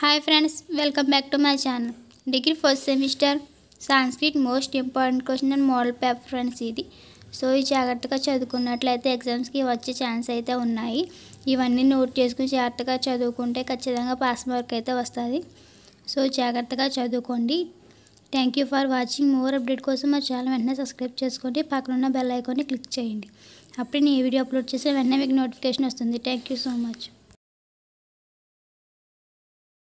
hi friends welcome back to my channel degree first semester Sanskrit most important question and model paper friends ఇది so ఇది జాగ్రత్తగా చదువుకున్నట్లయితే ఎగ్జామ్స్కి వచ్చే chance అయితే ఉన్నాయి ఇవన్నీ నోట్ చేసుకుని జాగ్రత్తగా చదువుకుంటే ఖచ్చితంగా పాస్ మార్క్ అయితే వస్తుంది సో జాగ్రత్తగా చదువుకోండి thank you for watching more update కోసం మా ఛానల్ వెంటనే సబ్స్క్రైబ్ చేసుకోండి పక్కన ఉన్న బెల్ ఐకాన్ని క్లిక్ చేయండి అప్పుడే నేను ఈ వీడియో అప్లోడ్ చేసే వెంటనే మీకు నోటిఫికేషన్ వస్తుంది థ్యాంక్ యూ సో మచ్